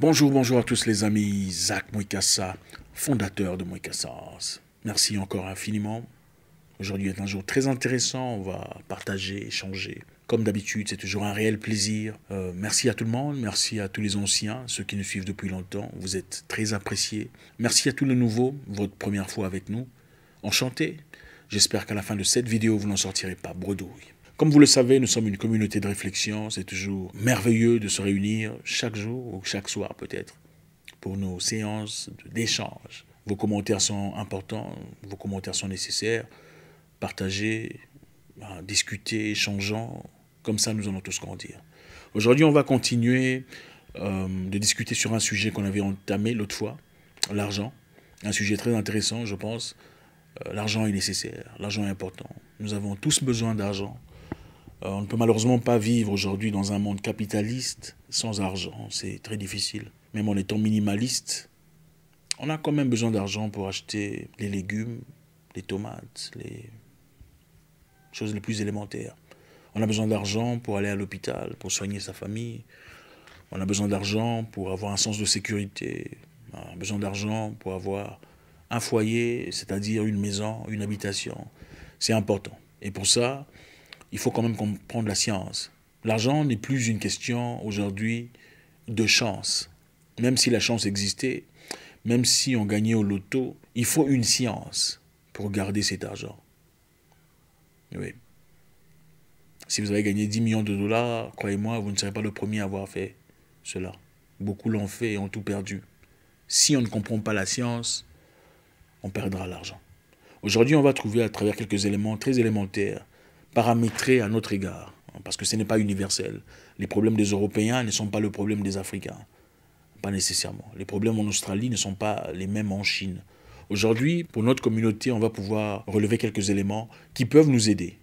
Bonjour, bonjour à tous les amis. Zach Mouikassa, fondateur de Mouikassas. Merci encore infiniment. Aujourd'hui est un jour très intéressant. On va partager, échanger. Comme d'habitude, c'est toujours un réel plaisir. Euh, merci à tout le monde. Merci à tous les anciens, ceux qui nous suivent depuis longtemps. Vous êtes très appréciés. Merci à tous les nouveaux, votre première fois avec nous. Enchanté. J'espère qu'à la fin de cette vidéo, vous n'en sortirez pas bredouille. Comme vous le savez, nous sommes une communauté de réflexion. C'est toujours merveilleux de se réunir chaque jour ou chaque soir peut-être pour nos séances d'échange. Vos commentaires sont importants, vos commentaires sont nécessaires. Partagez, hein, discutez, échangeons. Comme ça, nous allons tous grandir. Aujourd'hui, on va continuer euh, de discuter sur un sujet qu'on avait entamé l'autre fois, l'argent. Un sujet très intéressant, je pense. Euh, l'argent est nécessaire, l'argent est important. Nous avons tous besoin d'argent euh, on ne peut malheureusement pas vivre aujourd'hui dans un monde capitaliste sans argent. C'est très difficile. Même en étant minimaliste, on a quand même besoin d'argent pour acheter les légumes, les tomates, les choses les plus élémentaires. On a besoin d'argent pour aller à l'hôpital, pour soigner sa famille. On a besoin d'argent pour avoir un sens de sécurité. On a besoin d'argent pour avoir un foyer, c'est-à-dire une maison, une habitation. C'est important. Et pour ça, il faut quand même comprendre la science. L'argent n'est plus une question aujourd'hui de chance. Même si la chance existait, même si on gagnait au loto, il faut une science pour garder cet argent. Oui. Si vous avez gagné 10 millions de dollars, croyez-moi, vous ne serez pas le premier à avoir fait cela. Beaucoup l'ont fait et ont tout perdu. Si on ne comprend pas la science, on perdra l'argent. Aujourd'hui, on va trouver à travers quelques éléments très élémentaires Paramétrer à notre égard, hein, parce que ce n'est pas universel. Les problèmes des Européens ne sont pas le problème des Africains, pas nécessairement. Les problèmes en Australie ne sont pas les mêmes en Chine. Aujourd'hui, pour notre communauté, on va pouvoir relever quelques éléments qui peuvent nous aider,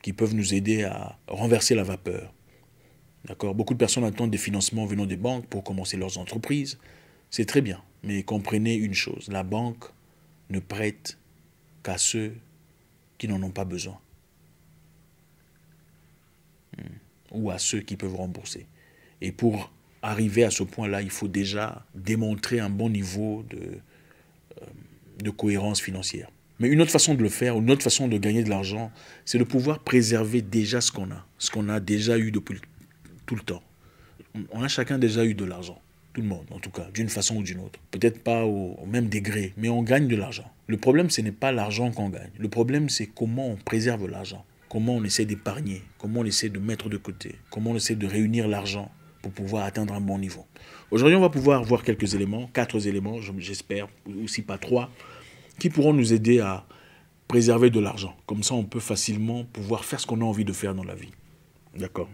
qui peuvent nous aider à renverser la vapeur. D'accord Beaucoup de personnes attendent des financements venant des banques pour commencer leurs entreprises. C'est très bien, mais comprenez une chose, la banque ne prête qu'à ceux qui n'en ont pas besoin. ou à ceux qui peuvent rembourser. Et pour arriver à ce point-là, il faut déjà démontrer un bon niveau de, euh, de cohérence financière. Mais une autre façon de le faire, une autre façon de gagner de l'argent, c'est de pouvoir préserver déjà ce qu'on a, ce qu'on a déjà eu depuis tout le temps. On a chacun déjà eu de l'argent, tout le monde en tout cas, d'une façon ou d'une autre. Peut-être pas au, au, même degré, mais on gagne de l'argent. Le problème, ce n'est pas l'argent qu'on gagne. Le problème, c'est comment on préserve l'argent comment on essaie d'épargner, comment on essaie de mettre de côté, comment on essaie de réunir l'argent pour pouvoir atteindre un bon niveau. Aujourd'hui, on va pouvoir voir quelques éléments, quatre éléments, j'espère, ou si pas trois, qui pourront nous aider à préserver de l'argent. Comme ça, on peut facilement pouvoir faire ce qu'on a envie de faire dans la vie. D'accord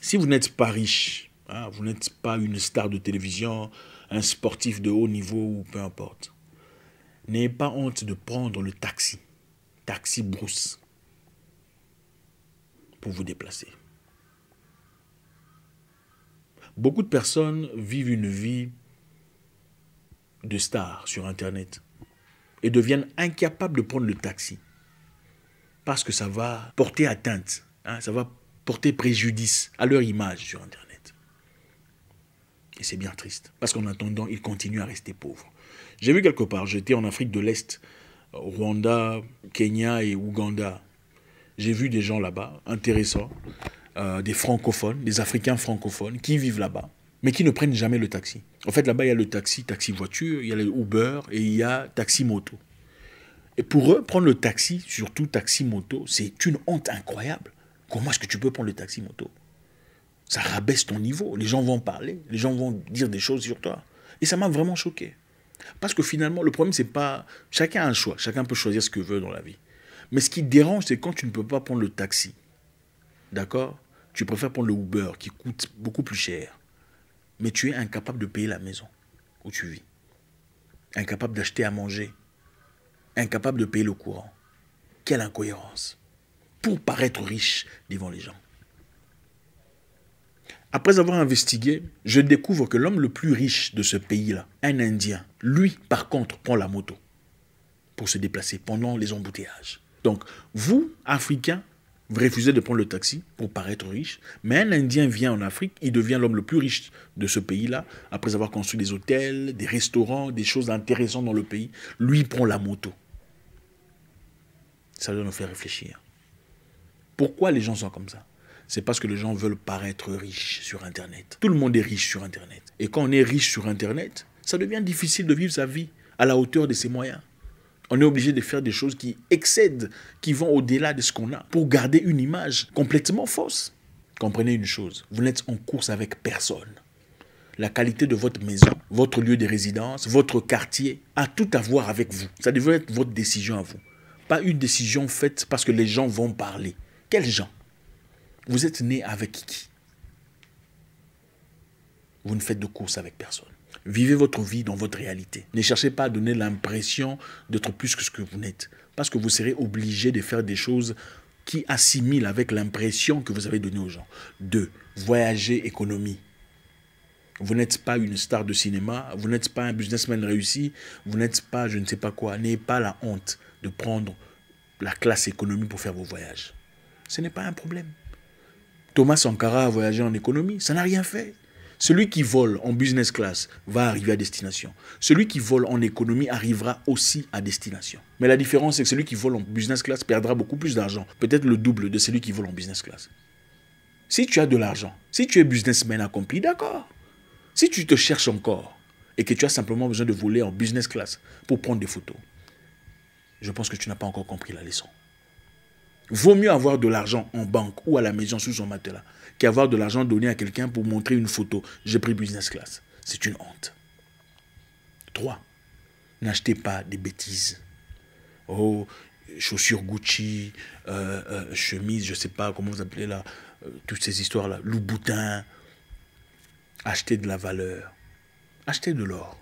Si vous n'êtes pas riche, hein, vous n'êtes pas une star de télévision, un sportif de haut niveau ou peu importe, n'ayez pas honte de prendre le taxi, taxi brousse pour vous déplacer. Beaucoup de personnes vivent une vie de star sur Internet et deviennent incapables de prendre le taxi parce que ça va porter atteinte, hein, ça va porter préjudice à leur image sur Internet. Et c'est bien triste, parce qu'en attendant, ils continuent à rester pauvres. J'ai vu quelque part, j'étais en Afrique de l'Est, Rwanda, Kenya et Ouganda. J'ai vu des gens là-bas, intéressants, euh, des francophones, des Africains francophones qui vivent là-bas, mais qui ne prennent jamais le taxi. En fait, là-bas, il y a le taxi, taxi-voiture, il y a l'Uber Uber et il y a taxi-moto. Et pour eux, prendre le taxi, surtout taxi-moto, c'est une honte incroyable. Comment est-ce que tu peux prendre le taxi-moto Ça rabaisse ton niveau. Les gens vont parler, les gens vont dire des choses sur toi. Et ça m'a vraiment choqué. Parce que finalement, le problème, c'est pas. Chacun a un choix. Chacun peut choisir ce qu'il veut dans la vie. Mais ce qui dérange, c'est quand tu ne peux pas prendre le taxi. D'accord Tu préfères prendre le Uber qui coûte beaucoup plus cher. Mais tu es incapable de payer la maison où tu vis. Incapable d'acheter à manger. Incapable de payer le courant. Quelle incohérence. Pour paraître riche devant les gens. Après avoir investigué, je découvre que l'homme le plus riche de ce pays-là, un Indien, lui par contre prend la moto pour se déplacer pendant les embouteillages. Donc, vous, Africains, vous refusez de prendre le taxi pour paraître riche, mais un Indien vient en Afrique, il devient l'homme le plus riche de ce pays-là, après avoir construit des hôtels, des restaurants, des choses intéressantes dans le pays. Lui, prend la moto. Ça doit nous faire réfléchir. Pourquoi les gens sont comme ça C'est parce que les gens veulent paraître riches sur Internet. Tout le monde est riche sur Internet. Et quand on est riche sur Internet, ça devient difficile de vivre sa vie à la hauteur de ses moyens on est obligé de faire des choses qui excèdent, qui vont au-delà de ce qu'on a, pour garder une image complètement fausse. Comprenez une chose, vous n'êtes en course avec personne. La qualité de votre maison, votre lieu de résidence, votre quartier a tout à voir avec vous. Ça devrait être votre décision à vous. Pas une décision faite parce que les gens vont parler. Quels gens Vous êtes né avec qui vous ne faites de course avec personne. Vivez votre vie dans votre réalité. Ne cherchez pas à donner l'impression d'être plus que ce que vous n'êtes. Parce que vous serez obligé de faire des choses qui assimilent avec l'impression que vous avez donnée aux gens. Deux, voyager économie. Vous n'êtes pas une star de cinéma, vous n'êtes pas un businessman réussi, vous n'êtes pas je ne sais pas quoi. N'ayez pas la honte de prendre la classe économie pour faire vos voyages. Ce n'est pas un problème. Thomas Sankara a voyagé en économie, ça n'a rien fait. Celui qui vole en business class va arriver à destination. Celui qui vole en économie arrivera aussi à destination. Mais la différence, c'est que celui qui vole en business class perdra beaucoup plus d'argent, peut-être le double de celui qui vole en business class. Si tu as de l'argent, si tu es businessman accompli, d'accord. Si tu te cherches encore et que tu as simplement besoin de voler en business class pour prendre des photos, je pense que tu n'as pas encore compris la leçon. Vaut mieux avoir de l'argent en banque ou à la maison sous son matelas avoir de l'argent donné à quelqu'un pour montrer une photo. J'ai pris business class. C'est une honte. 3. N'achetez pas des bêtises. Oh, chaussures Gucci, euh, euh, chemise je sais pas comment vous appelez là, euh, toutes ces histoires-là, loup boutin Achetez de la valeur. Achetez de l'or.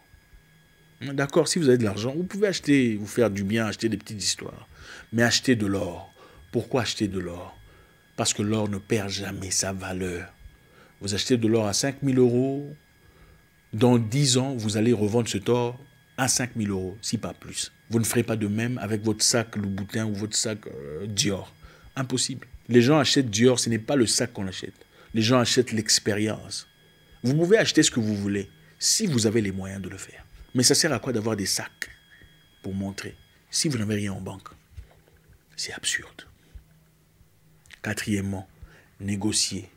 D'accord, si vous avez de l'argent, vous pouvez acheter, vous faire du bien, acheter des petites histoires. Mais achetez de l'or. Pourquoi acheter de l'or parce que l'or ne perd jamais sa valeur. Vous achetez de l'or à 5 000 euros. Dans 10 ans, vous allez revendre cet or à 5 000 euros, si pas plus. Vous ne ferez pas de même avec votre sac Louboutin ou votre sac euh, Dior. Impossible. Les gens achètent Dior, ce n'est pas le sac qu'on achète. Les gens achètent l'expérience. Vous pouvez acheter ce que vous voulez si vous avez les moyens de le faire. Mais ça sert à quoi d'avoir des sacs pour montrer si vous n'avez rien en banque C'est absurde. Quatrièmement, négocier.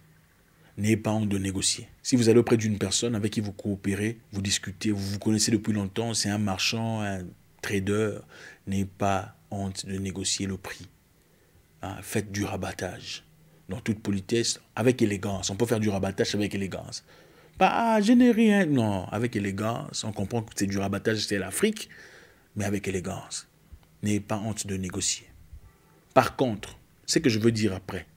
N'ayez pas honte de négocier. Si vous allez auprès d'une personne avec qui vous coopérez, vous discutez, vous vous connaissez depuis longtemps, c'est un marchand, un trader, n'ayez pas honte de négocier le prix. Hein, faites du rabattage. Dans toute politesse, avec élégance. On peut faire du rabattage avec élégance. Pas, je n'ai rien. Non, avec élégance. On comprend que c'est du rabattage, c'est l'Afrique, mais avec élégance. N'ayez pas honte de négocier. Par contre, ce que je veux dire après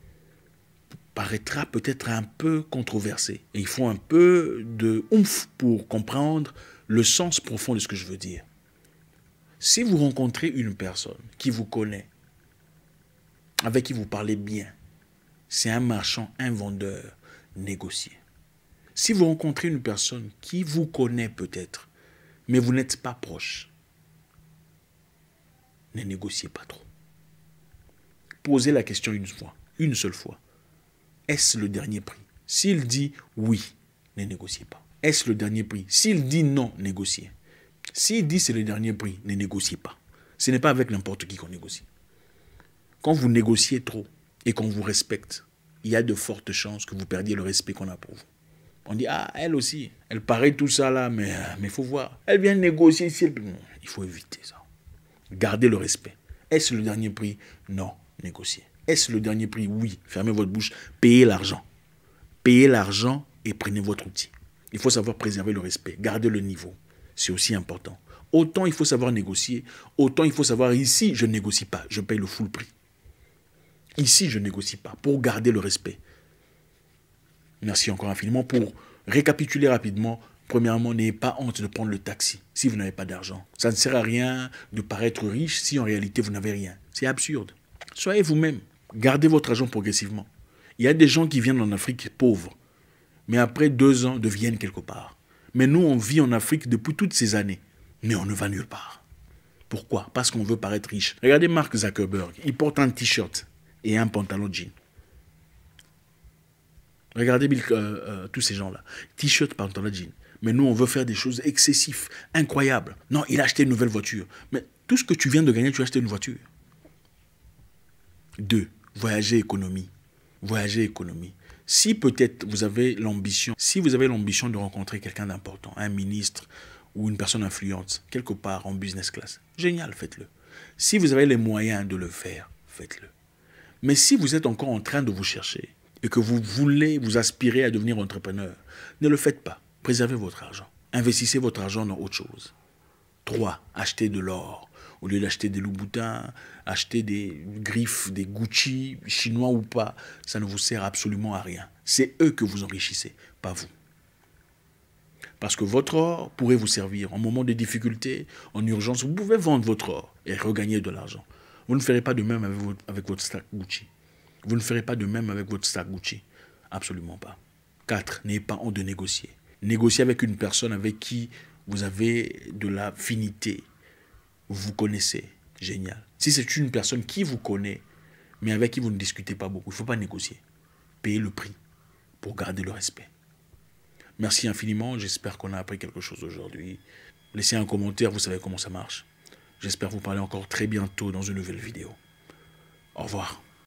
paraîtra peut-être un peu controversé. Et il faut un peu de ouf pour comprendre le sens profond de ce que je veux dire. Si vous rencontrez une personne qui vous connaît, avec qui vous parlez bien, c'est un marchand, un vendeur, négociez. Si vous rencontrez une personne qui vous connaît peut-être, mais vous n'êtes pas proche, ne négociez pas trop poser la question une fois, une seule fois. Est-ce le dernier prix S'il dit oui, ne négociez pas. Est-ce le dernier prix S'il dit non, négociez. S'il dit c'est le dernier prix, ne négociez pas. Ce n'est pas avec n'importe qui qu'on négocie. Quand vous négociez trop et qu'on vous respecte, il y a de fortes chances que vous perdiez le respect qu'on a pour vous. On dit, ah, elle aussi, elle paraît tout ça là, mais il mais faut voir. Elle vient négocier ici. Il faut éviter ça. Gardez le respect. Est-ce le dernier prix Non négocier. Est-ce le dernier prix Oui. Fermez votre bouche. Payez l'argent. Payez l'argent et prenez votre outil. Il faut savoir préserver le respect. Garder le niveau. C'est aussi important. Autant il faut savoir négocier, autant il faut savoir ici, je ne négocie pas, je paye le full prix. Ici, je ne négocie pas pour garder le respect. Merci encore infiniment. Pour récapituler rapidement, premièrement, n'ayez pas honte de prendre le taxi si vous n'avez pas d'argent. Ça ne sert à rien de paraître riche si en réalité vous n'avez rien. C'est absurde. Soyez vous-même. Gardez votre argent progressivement. Il y a des gens qui viennent en Afrique pauvres, mais après deux ans deviennent quelque part. Mais nous, on vit en Afrique depuis toutes ces années, mais on ne va nulle part. Pourquoi Parce qu'on veut paraître riche. Regardez Mark Zuckerberg, il porte un t-shirt et un pantalon jean. Regardez euh, euh, tous ces gens-là. T-shirt, pantalon jean. Mais nous, on veut faire des choses excessives, incroyables. Non, il a acheté une nouvelle voiture. Mais tout ce que tu viens de gagner, tu as acheté une voiture. 2. voyager économie. Voyager économie. Si peut-être vous avez l'ambition, si vous avez l'ambition de rencontrer quelqu'un d'important, un ministre ou une personne influente, quelque part en business class, génial, faites-le. Si vous avez les moyens de le faire, faites-le. Mais si vous êtes encore en train de vous chercher et que vous voulez vous aspirer à devenir entrepreneur, ne le faites pas. Préservez votre argent. Investissez votre argent dans autre chose. 3. Achetez de l'or. Au lieu d'acheter des Louboutins, acheter des griffes, des Gucci, chinois ou pas, ça ne vous sert absolument à rien. C'est eux que vous enrichissez, pas vous. Parce que votre or pourrait vous servir en moment de difficulté, en urgence. Vous pouvez vendre votre or et regagner de l'argent. Vous ne ferez pas de même avec votre, stack Gucci. Vous ne ferez pas de même avec votre sac Gucci. Absolument pas. 4. N'ayez pas honte de négocier. Négocier avec une personne avec qui vous avez de l'affinité, vous connaissez, génial. Si c'est une personne qui vous connaît, mais avec qui vous ne discutez pas beaucoup, il ne faut pas négocier. Payez le prix pour garder le respect. Merci infiniment, j'espère qu'on a appris quelque chose aujourd'hui. Laissez un commentaire, vous savez comment ça marche. J'espère vous parler encore très bientôt dans une nouvelle vidéo. Au revoir.